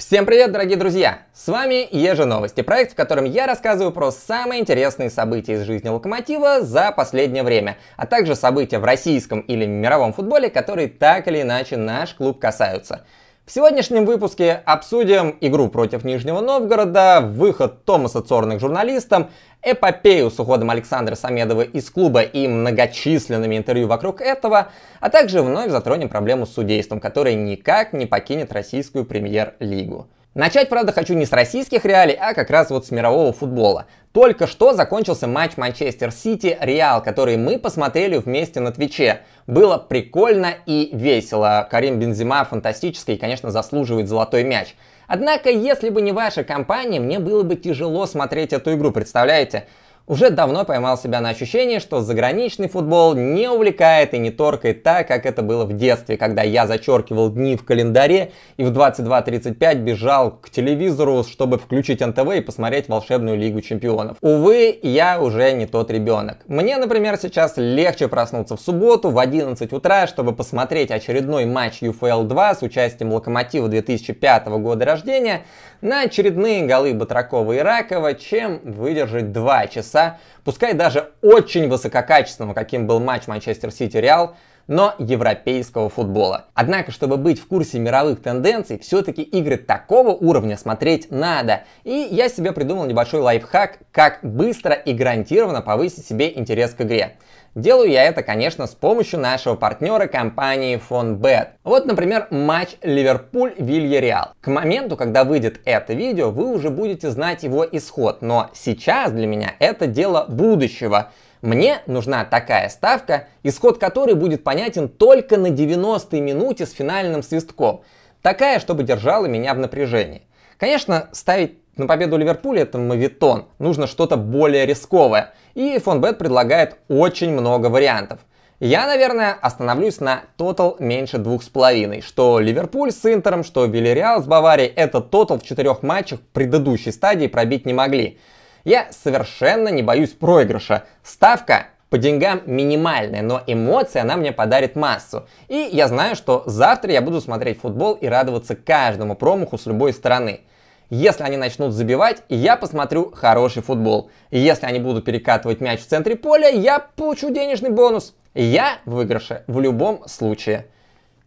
Всем привет, дорогие друзья! С вами Ежи Новости, проект, в котором я рассказываю про самые интересные события из жизни Локомотива за последнее время, а также события в российском или мировом футболе, которые так или иначе наш клуб касаются. В сегодняшнем выпуске обсудим игру против Нижнего Новгорода, выход Томаса Цорна к журналистам, эпопею с уходом Александра Самедова из клуба и многочисленными интервью вокруг этого, а также вновь затронем проблему с судейством, которое никак не покинет российскую премьер-лигу. Начать, правда, хочу не с российских реалий, а как раз вот с мирового футбола. Только что закончился матч Манчестер Сити Реал, который мы посмотрели вместе на Твиче. Было прикольно и весело. Карим Бензима фантастический и, конечно, заслуживает золотой мяч. Однако, если бы не ваша компания, мне было бы тяжело смотреть эту игру, представляете? Уже давно поймал себя на ощущение, что заграничный футбол не увлекает и не торкает так, как это было в детстве, когда я зачеркивал дни в календаре и в 22.35 бежал к телевизору, чтобы включить НТВ и посмотреть волшебную Лигу Чемпионов. Увы, я уже не тот ребенок. Мне, например, сейчас легче проснуться в субботу в 11 утра, чтобы посмотреть очередной матч UFL 2 с участием Локомотива 2005 года рождения на очередные голы Батракова и Ракова, чем выдержать 2 часа конца. Пускай даже очень высококачественного, каким был матч Манчестер Сити-Реал, но европейского футбола. Однако, чтобы быть в курсе мировых тенденций, все-таки игры такого уровня смотреть надо. И я себе придумал небольшой лайфхак, как быстро и гарантированно повысить себе интерес к игре. Делаю я это, конечно, с помощью нашего партнера компании FonBet. Вот, например, матч Ливерпуль-Вильяреал. К моменту, когда выйдет это видео, вы уже будете знать его исход, но сейчас для меня это дело будущего. Мне нужна такая ставка, исход которой будет понятен только на 90-й минуте с финальным свистком. Такая, чтобы держала меня в напряжении. Конечно, ставить на победу Ливерпуля это мавитон, нужно что-то более рисковое. И Фон Фонбет предлагает очень много вариантов. Я, наверное, остановлюсь на тотал меньше двух с половиной. Что Ливерпуль с Интером, что Вильяреал с Баварией, этот тотал в четырех матчах предыдущей стадии пробить не могли. Я совершенно не боюсь проигрыша. Ставка по деньгам минимальная, но эмоции она мне подарит массу. И я знаю, что завтра я буду смотреть футбол и радоваться каждому промаху с любой стороны. Если они начнут забивать, я посмотрю хороший футбол. Если они будут перекатывать мяч в центре поля, я получу денежный бонус. Я в выигрыше в любом случае.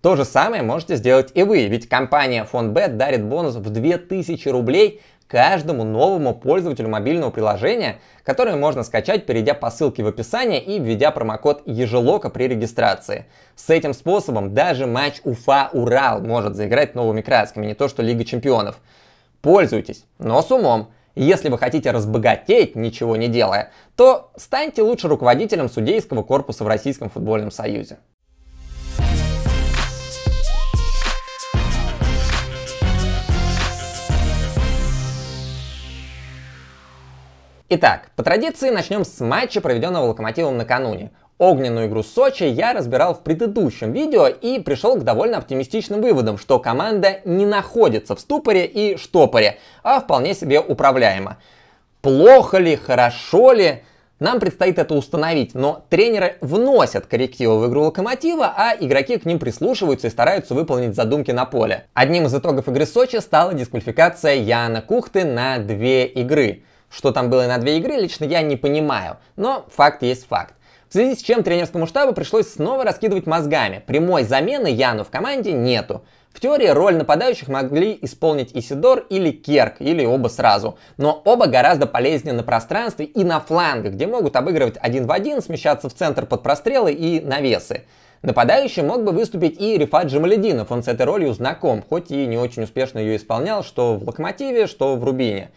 То же самое можете сделать и вы, ведь компания FondBet дарит бонус в 2000 рублей каждому новому пользователю мобильного приложения, которое можно скачать, перейдя по ссылке в описании и введя промокод ежелока при регистрации. С этим способом даже матч Уфа-Урал может заиграть новыми красками, не то что Лига Чемпионов пользуйтесь, но с умом. Если вы хотите разбогатеть, ничего не делая, то станьте лучше руководителем судейского корпуса в Российском футбольном союзе. Итак, по традиции начнем с матча, проведенного Локомотивом накануне. Огненную игру Сочи я разбирал в предыдущем видео и пришел к довольно оптимистичным выводам, что команда не находится в ступоре и штопоре, а вполне себе управляема. Плохо ли, хорошо ли, нам предстоит это установить, но тренеры вносят коррективы в игру Локомотива, а игроки к ним прислушиваются и стараются выполнить задумки на поле. Одним из итогов игры Сочи стала дисквалификация Яна Кухты на две игры. Что там было на две игры, лично я не понимаю, но факт есть факт. В связи с чем тренерскому штабу пришлось снова раскидывать мозгами. Прямой замены Яну в команде нету. В теории роль нападающих могли исполнить Исидор или Керк, или оба сразу. Но оба гораздо полезнее на пространстве и на флангах, где могут обыгрывать один в один, смещаться в центр под прострелы и навесы. Нападающим мог бы выступить и Рифат Джамалединов, он с этой ролью знаком, хоть и не очень успешно ее исполнял, что в «Локомотиве», что в «Рубине».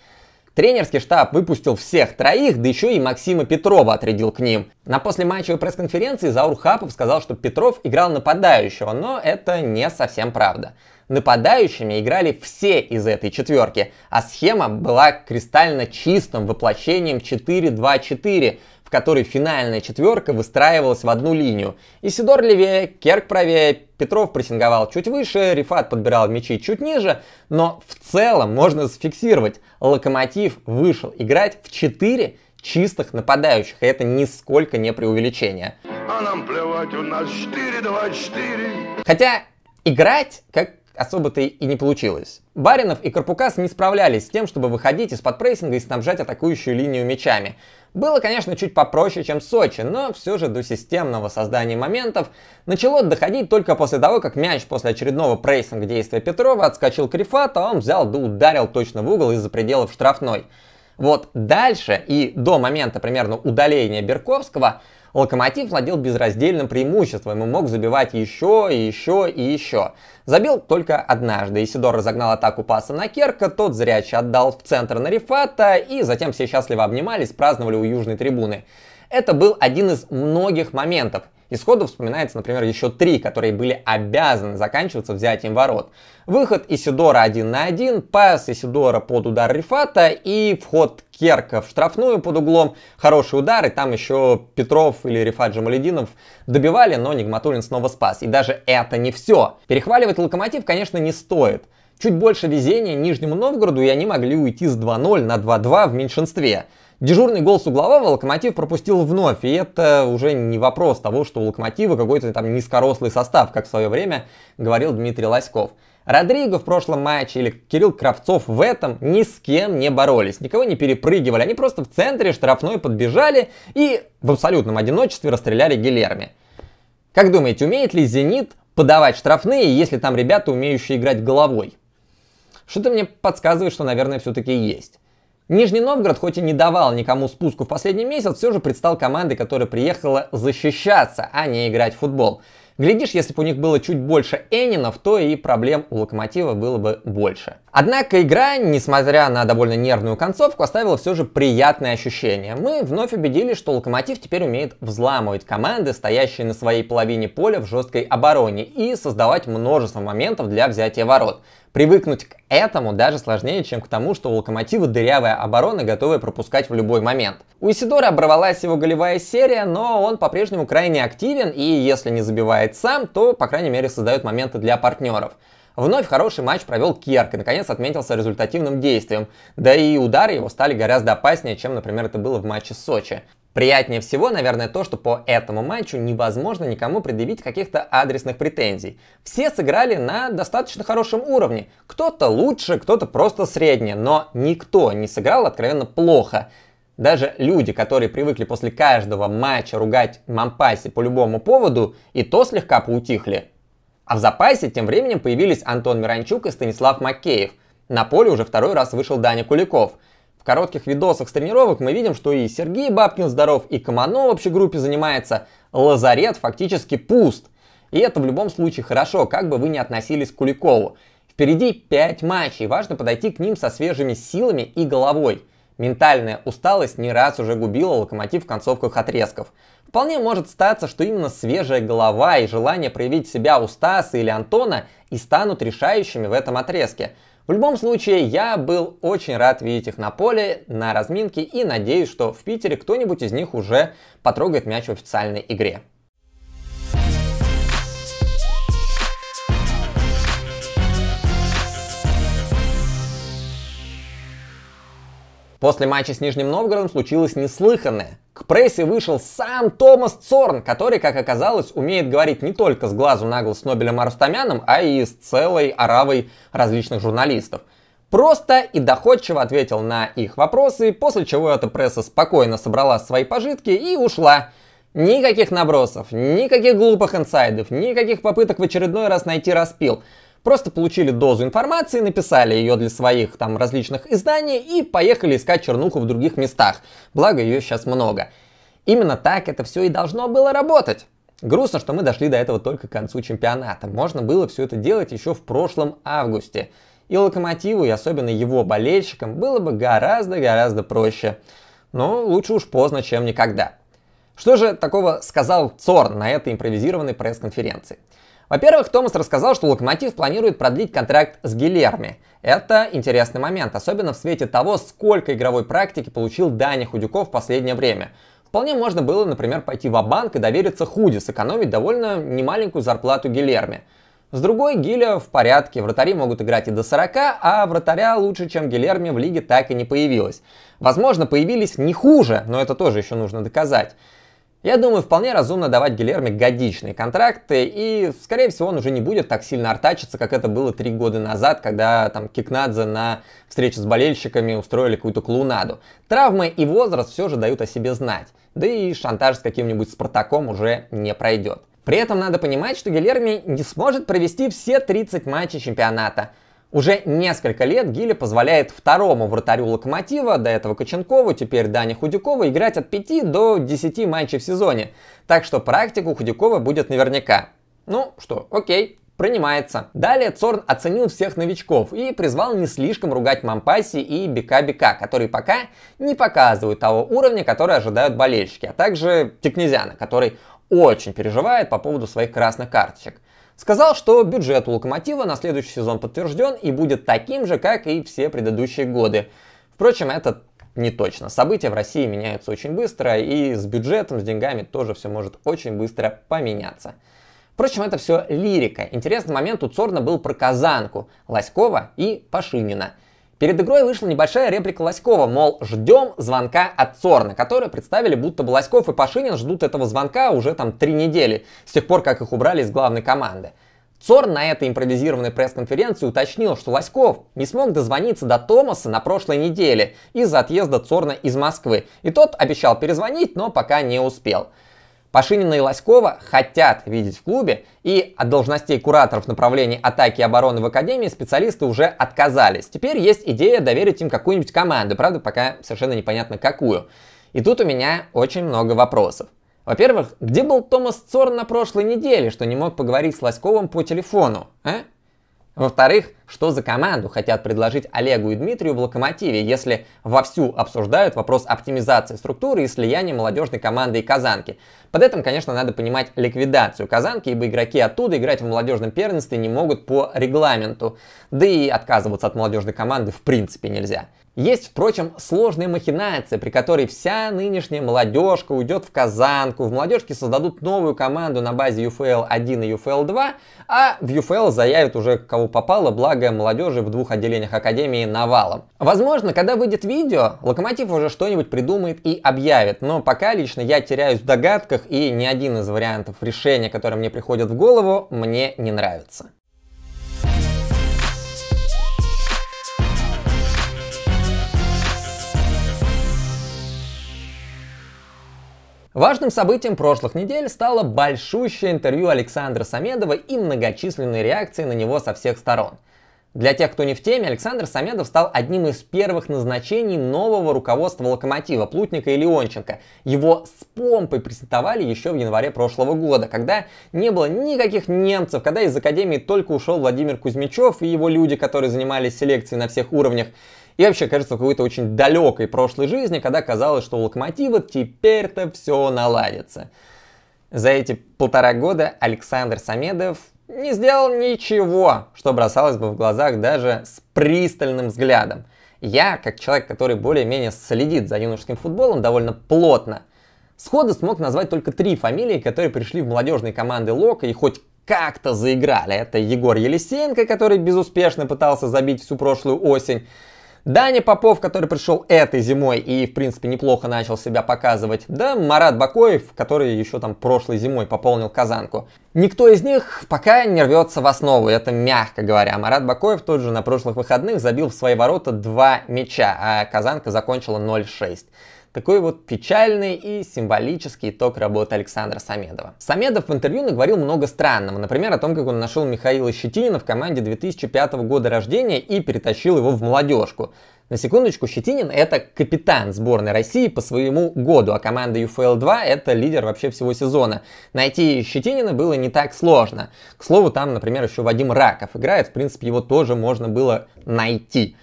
Тренерский штаб выпустил всех троих, да еще и Максима Петрова отрядил к ним. На послематчевой пресс-конференции Заур Хапов сказал, что Петров играл нападающего, но это не совсем правда. Нападающими играли все из этой четверки, а схема была кристально чистым воплощением 4-2-4, в которой финальная четверка выстраивалась в одну линию. Исидор левее, Керк правее, Петров прессинговал чуть выше, Рифат подбирал мячи чуть ниже, но в целом можно зафиксировать, Локомотив вышел играть в 4 чистых нападающих, и это нисколько не преувеличение. А нам плевать, у нас 4-2-4. Хотя играть как особо-то и не получилось. Баринов и Карпукас не справлялись с тем, чтобы выходить из-под прессинга и снабжать атакующую линию мячами. Было, конечно, чуть попроще, чем Сочи, но все же до системного создания моментов начало доходить только после того, как мяч после очередного прессинга действия Петрова отскочил к Рифату, а он взял да ударил точно в угол из-за пределов штрафной. Вот дальше и до момента примерно удаления Берковского – Локомотив владел безраздельным преимуществом и мог забивать еще и еще и еще. Забил только однажды. Исидор разогнал атаку паса на Керка, тот зряче отдал в центр на Рифата, и затем все счастливо обнимались, праздновали у южной трибуны. Это был один из многих моментов. Исходу вспоминается, например, еще три, которые были обязаны заканчиваться взятием ворот. Выход Исидора один на один, пас Исидора под удар Рифата и вход Керк в штрафную под углом. Хороший удар, и там еще Петров или Рифат Джамалединов добивали, но Нигматулин снова спас. И даже это не все. Перехваливать Локомотив, конечно, не стоит. Чуть больше везения Нижнему Новгороду, и они могли уйти с 2-0 на 2-2 в меньшинстве. Дежурный гол с углового Локомотив пропустил вновь, и это уже не вопрос того, что у Локомотива какой-то там низкорослый состав, как в свое время говорил Дмитрий Лоськов. Родриго в прошлом матче или Кирилл Кравцов в этом ни с кем не боролись, никого не перепрыгивали, они просто в центре штрафной подбежали и в абсолютном одиночестве расстреляли Гилерми. Как думаете, умеет ли «Зенит» подавать штрафные, если там ребята, умеющие играть головой? Что-то мне подсказывает, что, наверное, все-таки есть. Нижний Новгород, хоть и не давал никому спуску в последний месяц, все же предстал командой, которая приехала защищаться, а не играть в футбол. Глядишь, если бы у них было чуть больше Энинов, то и проблем у Локомотива было бы больше. Однако игра, несмотря на довольно нервную концовку, оставила все же приятное ощущение. Мы вновь убедились, что Локомотив теперь умеет взламывать команды, стоящие на своей половине поля в жесткой обороне, и создавать множество моментов для взятия ворот. Привыкнуть к этому даже сложнее, чем к тому, что у Локомотива дырявая оборона, готовая пропускать в любой момент. У Исидора оборвалась его голевая серия, но он по-прежнему крайне активен и, если не забивает сам, то, по крайней мере, создает моменты для партнеров. Вновь хороший матч провел Керк и, наконец, отметился результативным действием. Да и удары его стали гораздо опаснее, чем, например, это было в матче с Сочи. Приятнее всего, наверное, то, что по этому матчу невозможно никому предъявить каких-то адресных претензий. Все сыграли на достаточно хорошем уровне. Кто-то лучше, кто-то просто среднее, но никто не сыграл откровенно плохо. Даже люди, которые привыкли после каждого матча ругать Мампаси по любому поводу, и то слегка поутихли. А в запасе тем временем появились Антон Миранчук и Станислав Макеев. На поле уже второй раз вышел Даня Куликов. В коротких видосах с тренировок мы видим, что и Сергей Бабкин здоров, и Комано в общей группе занимается. Лазарет фактически пуст. И это в любом случае хорошо, как бы вы ни относились к Куликову. Впереди 5 матчей, важно подойти к ним со свежими силами и головой. Ментальная усталость не раз уже губила локомотив в концовках отрезков. Вполне может статься, что именно свежая голова и желание проявить себя у Стаса или Антона и станут решающими в этом отрезке. В любом случае, я был очень рад видеть их на поле, на разминке и надеюсь, что в Питере кто-нибудь из них уже потрогает мяч в официальной игре. После матча с Нижним Новгородом случилось неслыханное. К прессе вышел сам Томас Цорн, который, как оказалось, умеет говорить не только с глазу на глаз с Нобелем Арустамяном, а и с целой оравой различных журналистов. Просто и доходчиво ответил на их вопросы, после чего эта пресса спокойно собрала свои пожитки и ушла. Никаких набросов, никаких глупых инсайдов, никаких попыток в очередной раз найти распил – Просто получили дозу информации, написали ее для своих там различных изданий и поехали искать чернуху в других местах. Благо ее сейчас много. Именно так это все и должно было работать. Грустно, что мы дошли до этого только к концу чемпионата. Можно было все это делать еще в прошлом августе. И Локомотиву, и особенно его болельщикам, было бы гораздо-гораздо проще. Но лучше уж поздно, чем никогда. Что же такого сказал Цор на этой импровизированной пресс-конференции? Во-первых, Томас рассказал, что Локомотив планирует продлить контракт с Гилерми. Это интересный момент, особенно в свете того, сколько игровой практики получил Даня Худюков в последнее время. Вполне можно было, например, пойти в банк и довериться Худи, сэкономить довольно немаленькую зарплату Гилерми. С другой, Гиля в порядке, вратари могут играть и до 40, а вратаря лучше, чем Гилерми, в лиге так и не появилось. Возможно, появились не хуже, но это тоже еще нужно доказать. Я думаю, вполне разумно давать Гилерме годичные контракты, э, и, скорее всего, он уже не будет так сильно артачиться, как это было три года назад, когда там Кикнадзе на встрече с болельщиками устроили какую-то клоунаду. Травмы и возраст все же дают о себе знать, да и шантаж с каким-нибудь Спартаком уже не пройдет. При этом надо понимать, что Гилерми не сможет провести все 30 матчей чемпионата – уже несколько лет Гиля позволяет второму вратарю Локомотива, до этого Коченкову, теперь Дане Худякову, играть от 5 до 10 матчей в сезоне. Так что практику Худякова будет наверняка. Ну что, окей, принимается. Далее Цорн оценил всех новичков и призвал не слишком ругать Мампаси и Бика-Бика, которые пока не показывают того уровня, который ожидают болельщики, а также Текнезяна, который очень переживает по поводу своих красных карточек сказал, что бюджет у «Локомотива» на следующий сезон подтвержден и будет таким же, как и все предыдущие годы. Впрочем, это не точно. События в России меняются очень быстро, и с бюджетом, с деньгами тоже все может очень быстро поменяться. Впрочем, это все лирика. Интересный момент у Цорна был про Казанку, Лоськова и Пашинина – Перед игрой вышла небольшая реплика Лоськова, мол, ждем звонка от Цорна, который представили, будто бы Лоськов и Пашинин ждут этого звонка уже там три недели, с тех пор, как их убрали из главной команды. Цорн на этой импровизированной пресс-конференции уточнил, что Лоськов не смог дозвониться до Томаса на прошлой неделе из-за отъезда Цорна из Москвы, и тот обещал перезвонить, но пока не успел. Пашинина и Лоськова хотят видеть в клубе, и от должностей кураторов направлений атаки и обороны в Академии специалисты уже отказались. Теперь есть идея доверить им какую-нибудь команду, правда, пока совершенно непонятно какую. И тут у меня очень много вопросов. Во-первых, где был Томас Цорн на прошлой неделе, что не мог поговорить с Лоськовым по телефону? А? Во-вторых, что за команду хотят предложить Олегу и Дмитрию в «Локомотиве», если вовсю обсуждают вопрос оптимизации структуры и слияния молодежной команды и «Казанки». Под этим, конечно, надо понимать ликвидацию «Казанки», ибо игроки оттуда играть в молодежном первенстве не могут по регламенту. Да и отказываться от молодежной команды в принципе нельзя. Есть, впрочем, сложные махинации, при которой вся нынешняя молодежка уйдет в Казанку, в молодежке создадут новую команду на базе UFL 1 и UFL 2, а в UFL заявят уже кого попало, благо молодежи в двух отделениях Академии навалом. Возможно, когда выйдет видео, Локомотив уже что-нибудь придумает и объявит, но пока лично я теряюсь в догадках и ни один из вариантов решения, которые мне приходят в голову, мне не нравится. Важным событием прошлых недель стало большущее интервью Александра Самедова и многочисленные реакции на него со всех сторон. Для тех, кто не в теме, Александр Самедов стал одним из первых назначений нового руководства «Локомотива» Плутника и Леонченко. Его с помпой презентовали еще в январе прошлого года, когда не было никаких немцев, когда из Академии только ушел Владимир Кузьмичев и его люди, которые занимались селекцией на всех уровнях. И вообще, кажется, в какой-то очень далекой прошлой жизни, когда казалось, что у Локомотива теперь-то все наладится. За эти полтора года Александр Самедов не сделал ничего, что бросалось бы в глазах даже с пристальным взглядом. Я, как человек, который более-менее следит за юношеским футболом довольно плотно, сходу смог назвать только три фамилии, которые пришли в молодежные команды Лока и хоть как-то заиграли. Это Егор Елисеенко, который безуспешно пытался забить всю прошлую осень, Даня Попов, который пришел этой зимой и, в принципе, неплохо начал себя показывать, да Марат Бакоев, который еще там прошлой зимой пополнил казанку. Никто из них пока не рвется в основу, это мягко говоря. Марат Бакоев тот же на прошлых выходных забил в свои ворота два мяча, а казанка закончила 0-6. Такой вот печальный и символический итог работы Александра Самедова. Самедов в интервью наговорил много странного, например, о том, как он нашел Михаила Щетинина в команде 2005 года рождения и перетащил его в молодежку. На секундочку, Щетинин – это капитан сборной России по своему году, а команда UFL-2 – это лидер вообще всего сезона. Найти Щетинина было не так сложно. К слову, там, например, еще Вадим Раков играет, в принципе, его тоже можно было найти.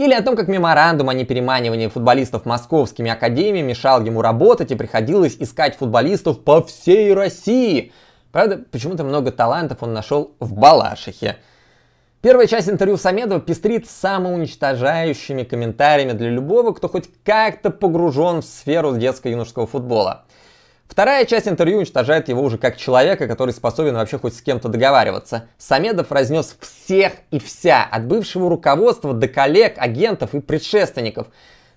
Или о том, как меморандум о непереманивании футболистов московскими академиями мешал ему работать и приходилось искать футболистов по всей России. Правда, почему-то много талантов он нашел в Балашихе. Первая часть интервью Самедова пестрит самоуничтожающими комментариями для любого, кто хоть как-то погружен в сферу детско-юношеского футбола. Вторая часть интервью уничтожает его уже как человека, который способен вообще хоть с кем-то договариваться. Самедов разнес всех и вся, от бывшего руководства до коллег, агентов и предшественников.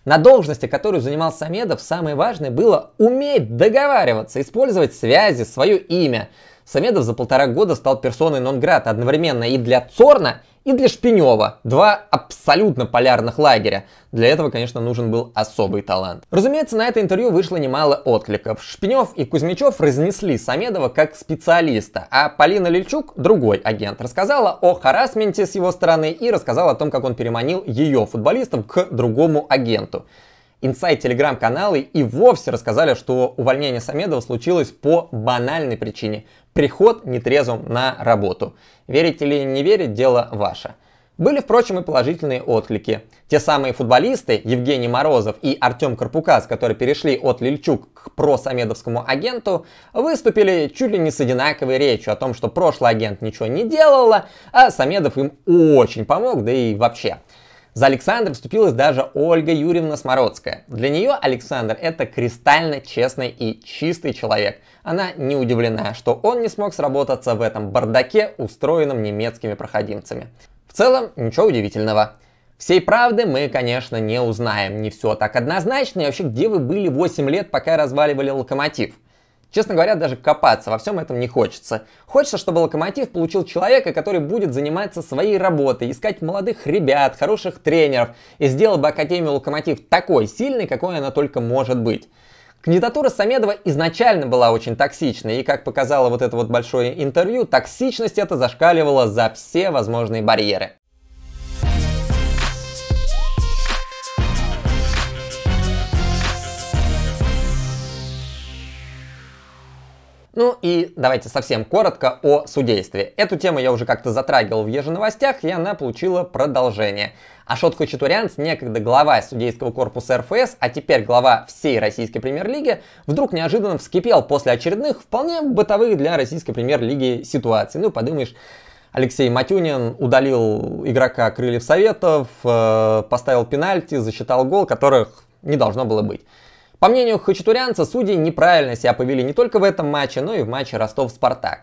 На должности, которую занимал Самедов, самое важное было уметь договариваться, использовать связи, свое имя – Самедов за полтора года стал персоной нон одновременно и для Цорна, и для Шпинева. Два абсолютно полярных лагеря. Для этого, конечно, нужен был особый талант. Разумеется, на это интервью вышло немало откликов. Шпинев и Кузьмичев разнесли Самедова как специалиста, а Полина Лильчук другой агент, рассказала о харасменте с его стороны и рассказала о том, как он переманил ее футболистов к другому агенту инсайт телеграм-каналы и вовсе рассказали, что увольнение Самедова случилось по банальной причине – приход нетрезвым на работу. Верить или не верить – дело ваше. Были, впрочем, и положительные отклики. Те самые футболисты Евгений Морозов и Артем Карпукас, которые перешли от Лильчук к просамедовскому агенту, выступили чуть ли не с одинаковой речью о том, что прошлый агент ничего не делала, а Самедов им очень помог, да и вообще – за Александра вступилась даже Ольга Юрьевна Смородская. Для нее Александр – это кристально честный и чистый человек. Она не удивлена, что он не смог сработаться в этом бардаке, устроенном немецкими проходимцами. В целом, ничего удивительного. Всей правды мы, конечно, не узнаем, не все так однозначно, и вообще, где вы были 8 лет, пока разваливали локомотив? Честно говоря, даже копаться во всем этом не хочется. Хочется, чтобы Локомотив получил человека, который будет заниматься своей работой, искать молодых ребят, хороших тренеров и сделал бы Академию Локомотив такой сильной, какой она только может быть. Кандидатура Самедова изначально была очень токсичной, и, как показало вот это вот большое интервью, токсичность эта зашкаливала за все возможные барьеры. Ну и давайте совсем коротко о судействе. Эту тему я уже как-то затрагивал в Еженовостях, и она получила продолжение. Ашот Хачатурянц, некогда глава судейского корпуса РФС, а теперь глава всей российской премьер-лиги, вдруг неожиданно вскипел после очередных, вполне бытовых для российской премьер-лиги ситуаций. Ну, подумаешь, Алексей Матюнин удалил игрока Крыльев Советов, э, поставил пенальти, засчитал гол, которых не должно было быть. По мнению хачатурянца, судьи неправильно себя повели не только в этом матче, но и в матче Ростов-Спартак.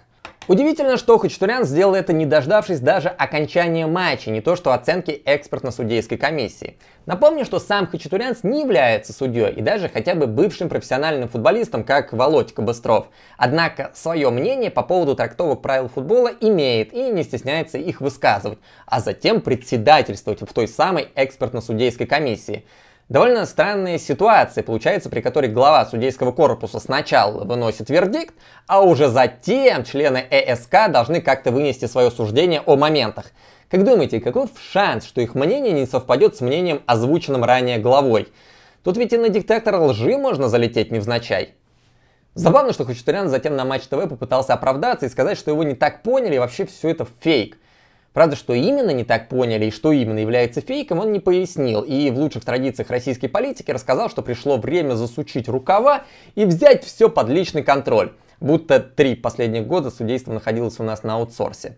Удивительно, что Хачатурян сделал это не дождавшись даже окончания матча, не то что оценки экспертно-судейской комиссии. Напомню, что сам Хачатурян не является судьей и даже хотя бы бывшим профессиональным футболистом, как Володька Быстров. Однако свое мнение по поводу трактовок правил футбола имеет и не стесняется их высказывать, а затем председательствовать в той самой экспертно-судейской комиссии. Довольно странная ситуация получается, при которой глава судейского корпуса сначала выносит вердикт, а уже затем члены ЭСК должны как-то вынести свое суждение о моментах. Как думаете, каков шанс, что их мнение не совпадет с мнением, озвученным ранее главой? Тут ведь и на диктатор лжи можно залететь невзначай. Забавно, что Хачатурян затем на Матч ТВ попытался оправдаться и сказать, что его не так поняли и вообще все это фейк. Правда, что именно не так поняли и что именно является фейком, он не пояснил. И в лучших традициях российской политики рассказал, что пришло время засучить рукава и взять все под личный контроль. Будто три последних года судейство находилось у нас на аутсорсе.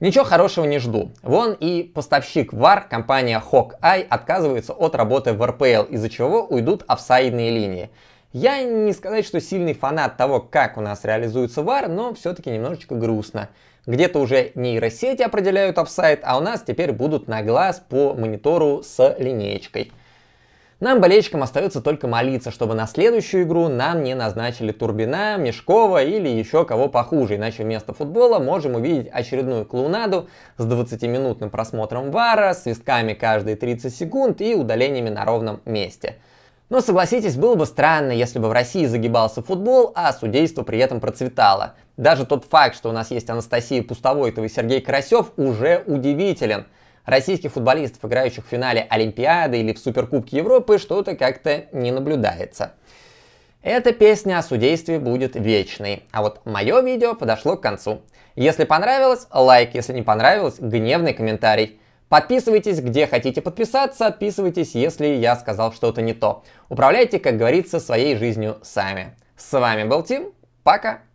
Ничего хорошего не жду. Вон и поставщик ВАР, компания Hawkeye, отказывается от работы в РПЛ, из-за чего уйдут офсайдные линии. Я не сказать, что сильный фанат того, как у нас реализуется ВАР, но все-таки немножечко грустно. Где-то уже нейросети определяют офсайт, а у нас теперь будут на глаз по монитору с линеечкой. Нам, болельщикам, остается только молиться, чтобы на следующую игру нам не назначили Турбина, Мешкова или еще кого похуже, иначе вместо футбола можем увидеть очередную клоунаду с 20-минутным просмотром вара, свистками каждые 30 секунд и удалениями на ровном месте. Но согласитесь, было бы странно, если бы в России загибался футбол, а судейство при этом процветало. Даже тот факт, что у нас есть Анастасия Пустовойтова и Сергей Карасев, уже удивителен. Российских футболистов, играющих в финале Олимпиады или в Суперкубке Европы, что-то как-то не наблюдается. Эта песня о судействе будет вечной. А вот мое видео подошло к концу. Если понравилось, лайк, если не понравилось, гневный комментарий. Подписывайтесь, где хотите подписаться, отписывайтесь, если я сказал что-то не то. Управляйте, как говорится, своей жизнью сами. С вами был Тим, пока!